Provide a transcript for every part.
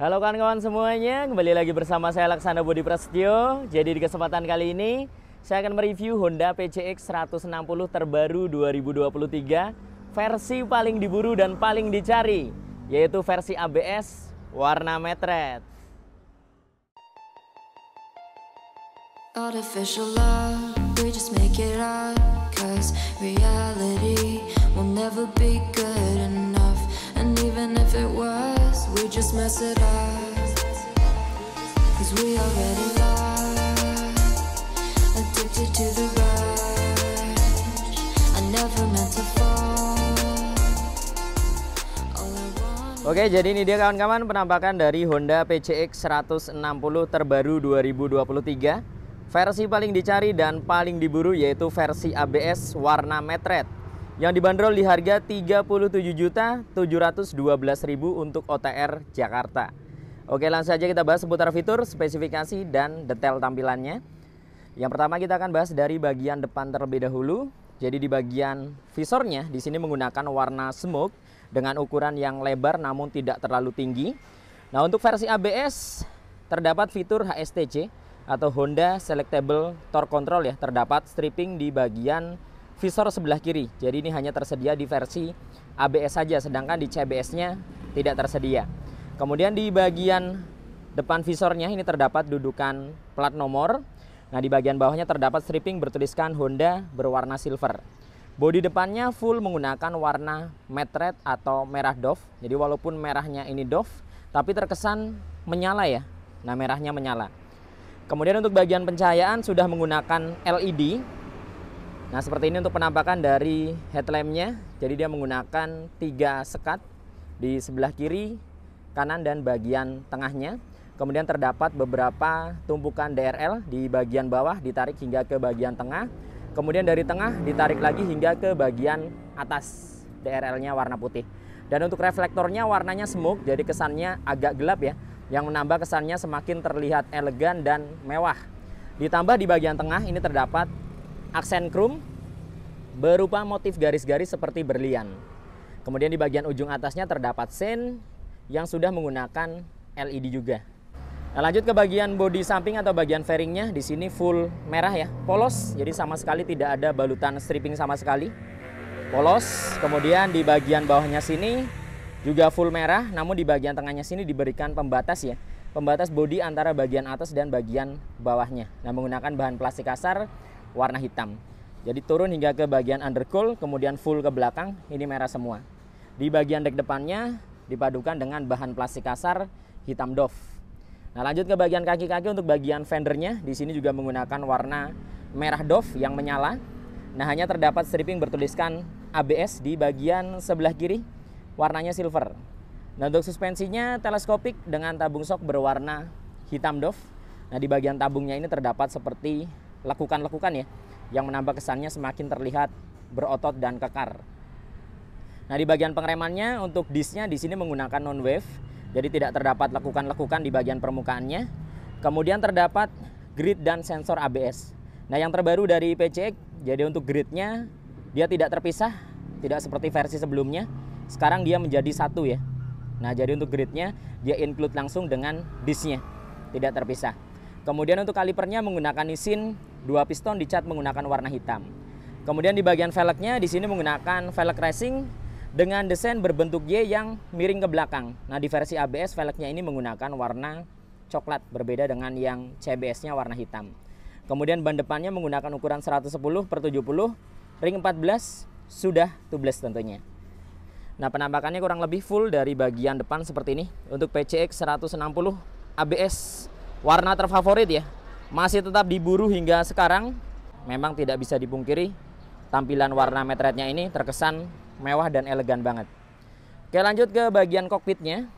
Halo kawan-kawan semuanya, kembali lagi bersama saya Laksana Budi Prasetyo. Jadi di kesempatan kali ini saya akan mereview Honda PCX 160 terbaru 2023 versi paling diburu dan paling dicari, yaitu versi ABS warna metret. Artificial love, we just make it up, Oke, jadi ini dia kawan-kawan penampakan dari Honda PCX 160 terbaru 2023. Versi paling dicari dan paling diburu yaitu versi ABS warna matte yang dibanderol di harga 37.712.000 untuk OTR Jakarta. Oke, langsung saja kita bahas seputar fitur, spesifikasi, dan detail tampilannya. Yang pertama kita akan bahas dari bagian depan terlebih dahulu. Jadi di bagian visornya di sini menggunakan warna smoke dengan ukuran yang lebar namun tidak terlalu tinggi. Nah, untuk versi ABS terdapat fitur HSTC atau Honda Selectable Torque Control ya, terdapat stripping di bagian visor sebelah kiri. Jadi ini hanya tersedia di versi ABS saja, sedangkan di CBS-nya tidak tersedia. Kemudian di bagian depan visornya ini terdapat dudukan plat nomor. Nah, di bagian bawahnya terdapat stripping bertuliskan Honda berwarna silver. Bodi depannya full menggunakan warna matte red atau merah doff. Jadi walaupun merahnya ini doff, tapi terkesan menyala ya. Nah, merahnya menyala. Kemudian untuk bagian pencahayaan sudah menggunakan LED Nah seperti ini untuk penampakan dari headlampnya. Jadi dia menggunakan tiga sekat di sebelah kiri, kanan dan bagian tengahnya. Kemudian terdapat beberapa tumpukan DRL di bagian bawah ditarik hingga ke bagian tengah. Kemudian dari tengah ditarik lagi hingga ke bagian atas DRL-nya warna putih. Dan untuk reflektornya warnanya smoke jadi kesannya agak gelap ya. Yang menambah kesannya semakin terlihat elegan dan mewah. Ditambah di bagian tengah ini terdapat aksen krum berupa motif garis-garis seperti berlian. Kemudian di bagian ujung atasnya terdapat sen yang sudah menggunakan LED juga. Nah, lanjut ke bagian bodi samping atau bagian fairingnya. Di sini full merah ya, polos. Jadi sama sekali tidak ada balutan stripping sama sekali. Polos. Kemudian di bagian bawahnya sini juga full merah, namun di bagian tengahnya sini diberikan pembatas ya. Pembatas bodi antara bagian atas dan bagian bawahnya. Nah, menggunakan bahan plastik kasar warna hitam. Jadi turun hingga ke bagian undercool, kemudian full ke belakang, ini merah semua. Di bagian dek depannya dipadukan dengan bahan plastik kasar hitam doff. Nah lanjut ke bagian kaki-kaki untuk bagian fendernya, di sini juga menggunakan warna merah doff yang menyala. Nah hanya terdapat stripping bertuliskan ABS di bagian sebelah kiri, warnanya silver. Nah untuk suspensinya teleskopik dengan tabung sok berwarna hitam doff. Nah di bagian tabungnya ini terdapat seperti lekukan-lekukan ya yang menambah kesannya semakin terlihat berotot dan kekar. Nah, di bagian pengeremannya untuk disnya di sini menggunakan non wave, jadi tidak terdapat lekukan-lekukan di bagian permukaannya. Kemudian terdapat grid dan sensor ABS. Nah, yang terbaru dari PCX, jadi untuk gridnya dia tidak terpisah, tidak seperti versi sebelumnya. Sekarang dia menjadi satu ya. Nah, jadi untuk gridnya dia include langsung dengan disnya, tidak terpisah. Kemudian untuk kalipernya menggunakan isin, dua piston dicat menggunakan warna hitam. Kemudian di bagian velgnya di sini menggunakan velg racing dengan desain berbentuk Y yang miring ke belakang. Nah, di versi ABS velgnya ini menggunakan warna coklat berbeda dengan yang CBS-nya warna hitam. Kemudian ban depannya menggunakan ukuran 110 per 70, ring 14, sudah tubeless tentunya. Nah, penampakannya kurang lebih full dari bagian depan seperti ini. Untuk PCX 160 ABS Warna terfavorit ya, masih tetap diburu hingga sekarang. Memang tidak bisa dipungkiri, tampilan warna metretnya ini terkesan mewah dan elegan banget. Oke lanjut ke bagian kokpitnya.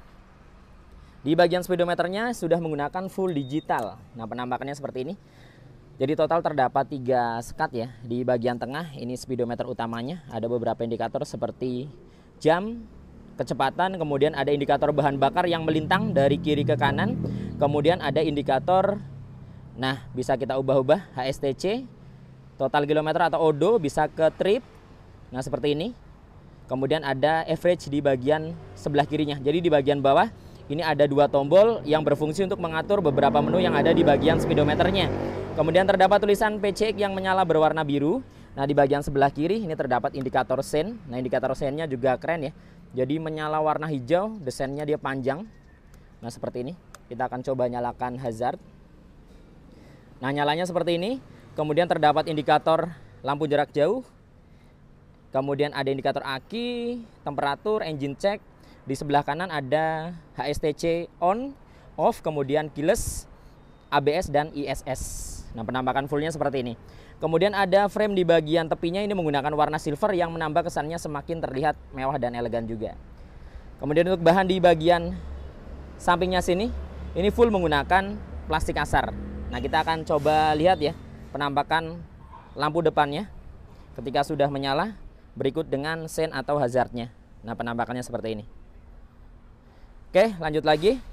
Di bagian speedometernya sudah menggunakan full digital. Nah penampakannya seperti ini. Jadi total terdapat tiga sekat ya. Di bagian tengah ini speedometer utamanya. Ada beberapa indikator seperti jam, kecepatan, kemudian ada indikator bahan bakar yang melintang dari kiri ke kanan. Kemudian ada indikator Nah, bisa kita ubah-ubah HSTC, total kilometer atau ODO bisa ke trip. Nah, seperti ini. Kemudian ada average di bagian sebelah kirinya. Jadi di bagian bawah ini ada dua tombol yang berfungsi untuk mengatur beberapa menu yang ada di bagian speedometernya. Kemudian terdapat tulisan PCX yang menyala berwarna biru. Nah, di bagian sebelah kiri ini terdapat indikator sen. Nah, indikator sennya juga keren ya. Jadi menyala warna hijau, desainnya dia panjang. Nah, seperti ini. Kita akan coba nyalakan hazard. Nah, nyalanya seperti ini. Kemudian terdapat indikator lampu jarak jauh. Kemudian ada indikator aki, temperatur, engine check. Di sebelah kanan ada HSTC on, off, kemudian keyless, ABS dan ISS. Nah, penampakan fullnya seperti ini. Kemudian ada frame di bagian tepinya ini menggunakan warna silver yang menambah kesannya semakin terlihat mewah dan elegan juga. Kemudian untuk bahan di bagian sampingnya sini ini full menggunakan plastik kasar. Nah, kita akan coba lihat ya penampakan lampu depannya ketika sudah menyala berikut dengan sen atau hazardnya. Nah, penampakannya seperti ini. Oke, lanjut lagi.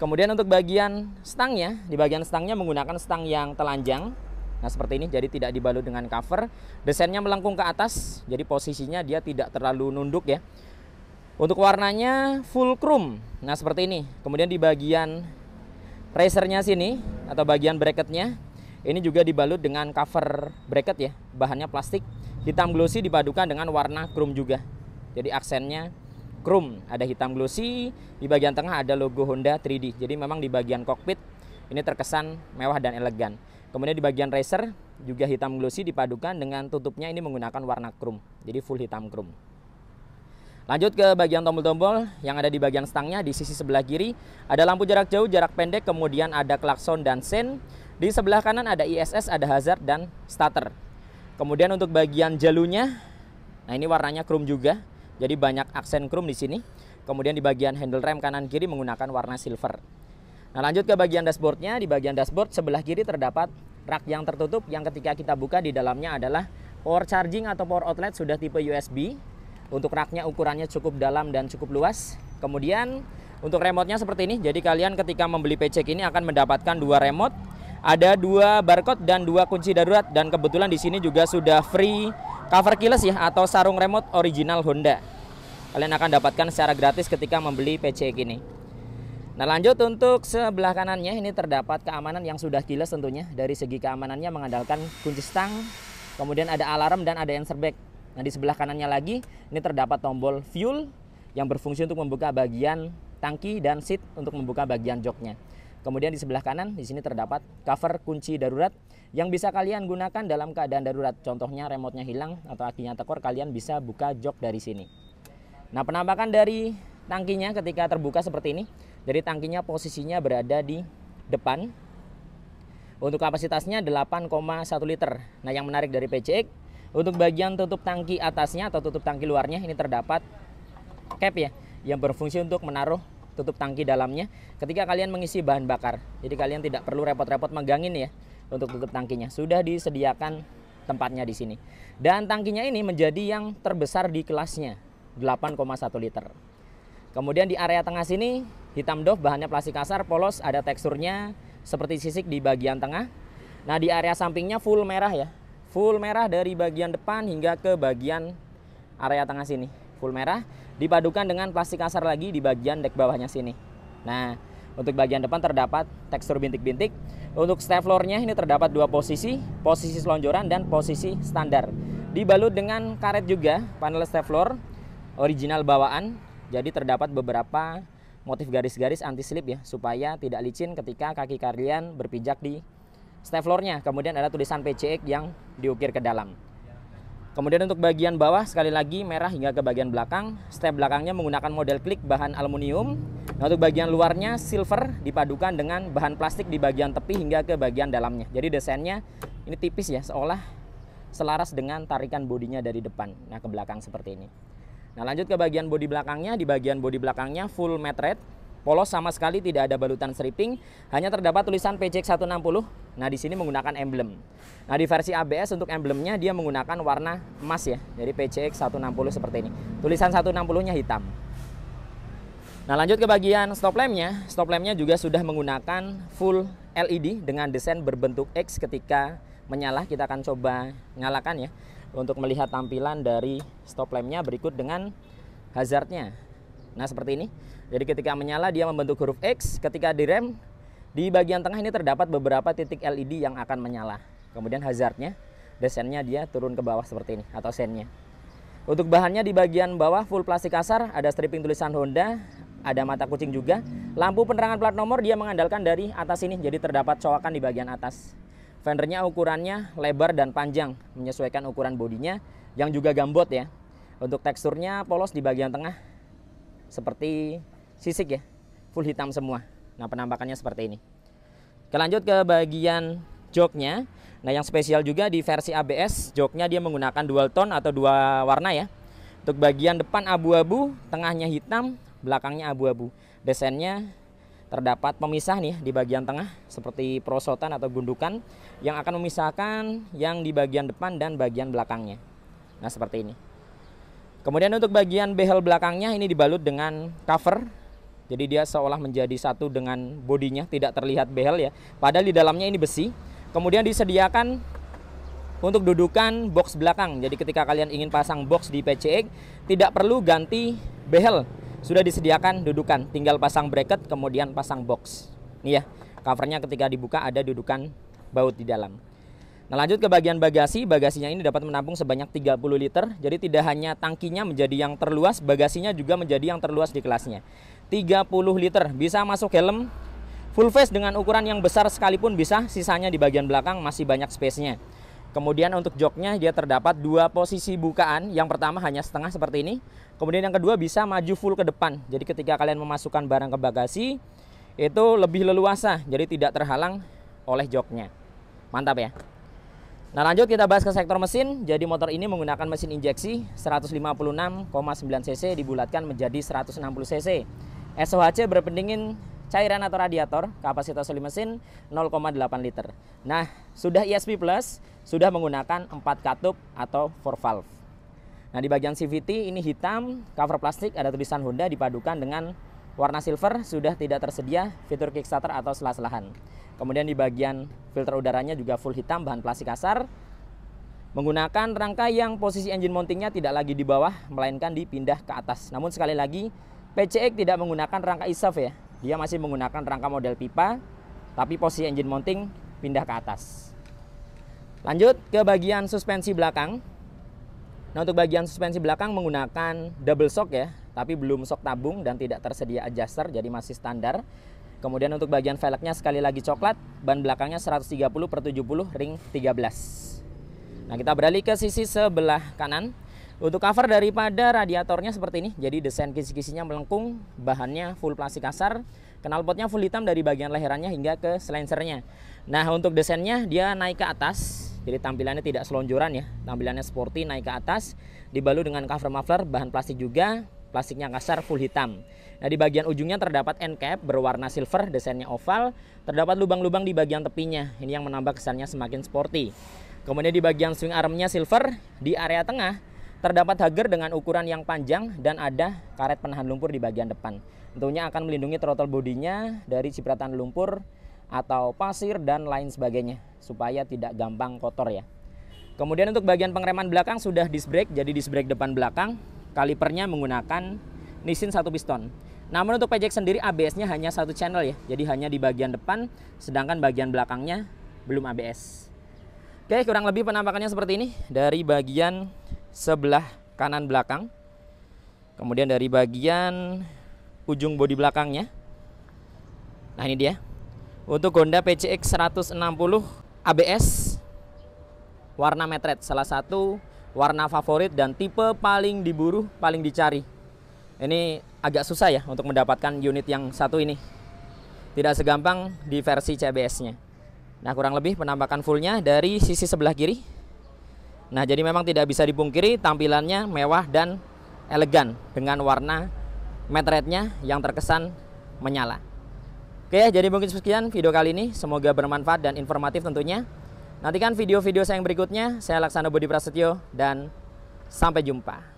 Kemudian untuk bagian stangnya, di bagian stangnya menggunakan stang yang telanjang. Nah, seperti ini jadi tidak dibalut dengan cover. Desainnya melengkung ke atas, jadi posisinya dia tidak terlalu nunduk ya. Untuk warnanya full chrome. Nah, seperti ini. Kemudian di bagian Tracernya sini atau bagian bracketnya ini juga dibalut dengan cover bracket ya, bahannya plastik. Hitam glossy dipadukan dengan warna chrome juga. Jadi aksennya chrome, ada hitam glossy, di bagian tengah ada logo Honda 3D. Jadi memang di bagian kokpit ini terkesan mewah dan elegan. Kemudian di bagian racer juga hitam glossy dipadukan dengan tutupnya ini menggunakan warna chrome. Jadi full hitam chrome. Lanjut ke bagian tombol-tombol yang ada di bagian stangnya di sisi sebelah kiri ada lampu jarak jauh, jarak pendek, kemudian ada klakson dan sen. Di sebelah kanan ada ISS, ada hazard dan starter. Kemudian untuk bagian jalunya, nah ini warnanya chrome juga, jadi banyak aksen chrome di sini. Kemudian di bagian handle rem kanan kiri menggunakan warna silver. Nah lanjut ke bagian dashboardnya, di bagian dashboard sebelah kiri terdapat rak yang tertutup yang ketika kita buka di dalamnya adalah power charging atau power outlet sudah tipe USB untuk raknya ukurannya cukup dalam dan cukup luas. Kemudian untuk remote seperti ini. Jadi kalian ketika membeli PC ini akan mendapatkan dua remote, ada dua barcode dan dua kunci darurat dan kebetulan di sini juga sudah free cover keyless ya atau sarung remote original Honda. Kalian akan dapatkan secara gratis ketika membeli PC ini. Nah lanjut untuk sebelah kanannya ini terdapat keamanan yang sudah keyless tentunya Dari segi keamanannya mengandalkan kunci stang Kemudian ada alarm dan ada yang serbek. Nah, di sebelah kanannya lagi ini terdapat tombol fuel yang berfungsi untuk membuka bagian tangki dan seat untuk membuka bagian joknya. Kemudian di sebelah kanan di sini terdapat cover kunci darurat yang bisa kalian gunakan dalam keadaan darurat. Contohnya remote-nya hilang atau akinya tekor, kalian bisa buka jok dari sini. Nah, penampakan dari tangkinya ketika terbuka seperti ini. dari tangkinya posisinya berada di depan. Untuk kapasitasnya 8,1 liter. Nah, yang menarik dari PCX untuk bagian tutup tangki atasnya atau tutup tangki luarnya ini terdapat cap ya yang berfungsi untuk menaruh tutup tangki dalamnya ketika kalian mengisi bahan bakar. Jadi kalian tidak perlu repot-repot megangin ya untuk tutup tangkinya. Sudah disediakan tempatnya di sini. Dan tangkinya ini menjadi yang terbesar di kelasnya, 8,1 liter. Kemudian di area tengah sini hitam doff bahannya plastik kasar, polos, ada teksturnya seperti sisik di bagian tengah. Nah, di area sampingnya full merah ya full merah dari bagian depan hingga ke bagian area tengah sini full merah dipadukan dengan plastik kasar lagi di bagian dek bawahnya sini nah untuk bagian depan terdapat tekstur bintik-bintik untuk floornya ini terdapat dua posisi posisi selonjoran dan posisi standar dibalut dengan karet juga panel floor original bawaan jadi terdapat beberapa motif garis-garis anti slip ya supaya tidak licin ketika kaki kalian berpijak di Stepflornya, kemudian ada tulisan PCX yang diukir ke dalam. Kemudian untuk bagian bawah sekali lagi merah hingga ke bagian belakang. Step belakangnya menggunakan model klik bahan aluminium. Nah, untuk bagian luarnya silver dipadukan dengan bahan plastik di bagian tepi hingga ke bagian dalamnya. Jadi desainnya ini tipis ya, seolah selaras dengan tarikan bodinya dari depan. Nah, ke belakang seperti ini. Nah, lanjut ke bagian bodi belakangnya. Di bagian bodi belakangnya full matte red polos sama sekali tidak ada balutan stripping, hanya terdapat tulisan PCX 160. Nah, di sini menggunakan emblem. Nah, di versi ABS untuk emblemnya dia menggunakan warna emas ya. Jadi PCX 160 seperti ini. Tulisan 160-nya hitam. Nah, lanjut ke bagian stop lampnya. Stop lampnya juga sudah menggunakan full LED dengan desain berbentuk X ketika menyala. Kita akan coba nyalakan ya untuk melihat tampilan dari stop lampnya berikut dengan hazardnya. Nah, seperti ini. Jadi ketika menyala dia membentuk huruf X, ketika direm di bagian tengah ini terdapat beberapa titik LED yang akan menyala. Kemudian hazardnya, desainnya dia turun ke bawah seperti ini atau sennya. Untuk bahannya di bagian bawah full plastik kasar, ada stripping tulisan Honda, ada mata kucing juga. Lampu penerangan plat nomor dia mengandalkan dari atas ini, jadi terdapat coakan di bagian atas. Fendernya ukurannya lebar dan panjang, menyesuaikan ukuran bodinya yang juga gambot ya. Untuk teksturnya polos di bagian tengah, seperti sisik ya full hitam semua nah penampakannya seperti ini kita lanjut ke bagian joknya nah yang spesial juga di versi ABS joknya dia menggunakan dual tone atau dua warna ya untuk bagian depan abu-abu tengahnya hitam belakangnya abu-abu desainnya terdapat pemisah nih di bagian tengah seperti prosotan atau gundukan yang akan memisahkan yang di bagian depan dan bagian belakangnya. Nah, seperti ini. Kemudian untuk bagian behel belakangnya ini dibalut dengan cover jadi dia seolah menjadi satu dengan bodinya, tidak terlihat behel ya. Padahal di dalamnya ini besi. Kemudian disediakan untuk dudukan box belakang. Jadi ketika kalian ingin pasang box di PCX, tidak perlu ganti behel. Sudah disediakan dudukan, tinggal pasang bracket kemudian pasang box. Nih ya, covernya ketika dibuka ada dudukan baut di dalam. Nah, lanjut ke bagian bagasi. Bagasinya ini dapat menampung sebanyak 30 liter. Jadi tidak hanya tangkinya menjadi yang terluas, bagasinya juga menjadi yang terluas di kelasnya. 30 liter bisa masuk helm full face dengan ukuran yang besar sekalipun bisa sisanya di bagian belakang masih banyak space-nya kemudian untuk joknya dia terdapat dua posisi bukaan yang pertama hanya setengah seperti ini kemudian yang kedua bisa maju full ke depan jadi ketika kalian memasukkan barang ke bagasi itu lebih leluasa jadi tidak terhalang oleh joknya mantap ya Nah lanjut kita bahas ke sektor mesin. Jadi motor ini menggunakan mesin injeksi 156,9 cc dibulatkan menjadi 160 cc. SOHC berpendingin cairan atau radiator, kapasitas oli mesin 0,8 liter. Nah, sudah ESP Plus, sudah menggunakan 4 katup atau 4 valve. Nah, di bagian CVT ini hitam, cover plastik ada tulisan Honda dipadukan dengan warna silver, sudah tidak tersedia fitur kickstarter atau selah-selahan. Kemudian di bagian filter udaranya juga full hitam, bahan plastik kasar, menggunakan rangka yang posisi engine mountingnya tidak lagi di bawah melainkan dipindah ke atas. Namun sekali lagi PCX tidak menggunakan rangka isaf ya. Dia masih menggunakan rangka model pipa, tapi posisi engine mounting pindah ke atas. Lanjut ke bagian suspensi belakang. Nah, untuk bagian suspensi belakang menggunakan double shock ya, tapi belum shock tabung dan tidak tersedia adjuster, jadi masih standar. Kemudian untuk bagian velgnya sekali lagi coklat, ban belakangnya 130 per 70 ring 13. Nah, kita beralih ke sisi sebelah kanan. Untuk cover daripada radiatornya seperti ini, jadi desain kisi-kisinya melengkung, bahannya full plastik kasar, knalpotnya full hitam dari bagian lehernya hingga ke silencernya. Nah untuk desainnya dia naik ke atas, jadi tampilannya tidak selonjoran ya, tampilannya sporty naik ke atas, dibalut dengan cover muffler, bahan plastik juga, plastiknya kasar full hitam. Nah di bagian ujungnya terdapat end cap berwarna silver, desainnya oval, terdapat lubang-lubang di bagian tepinya, ini yang menambah kesannya semakin sporty. Kemudian di bagian swing armnya silver, di area tengah Terdapat hager dengan ukuran yang panjang dan ada karet penahan lumpur di bagian depan. Tentunya akan melindungi throttle bodinya dari cipratan lumpur atau pasir dan lain sebagainya supaya tidak gampang kotor ya. Kemudian untuk bagian pengereman belakang sudah disc brake, jadi disc brake depan belakang kalipernya menggunakan Nissin satu piston. Namun untuk pajak sendiri ABS-nya hanya satu channel ya, jadi hanya di bagian depan, sedangkan bagian belakangnya belum ABS. Oke, kurang lebih penampakannya seperti ini dari bagian sebelah kanan belakang. Kemudian dari bagian ujung bodi belakangnya. Nah, ini dia. Untuk Honda PCX 160 ABS warna metret salah satu warna favorit dan tipe paling diburu, paling dicari. Ini agak susah ya untuk mendapatkan unit yang satu ini. Tidak segampang di versi CBS-nya. Nah, kurang lebih penampakan fullnya dari sisi sebelah kiri Nah, jadi memang tidak bisa dipungkiri tampilannya mewah dan elegan dengan warna meteretnya yang terkesan menyala. Oke, jadi mungkin sekian video kali ini. Semoga bermanfaat dan informatif tentunya. Nantikan video-video saya yang berikutnya. Saya Laksana Budi Prasetyo dan sampai jumpa.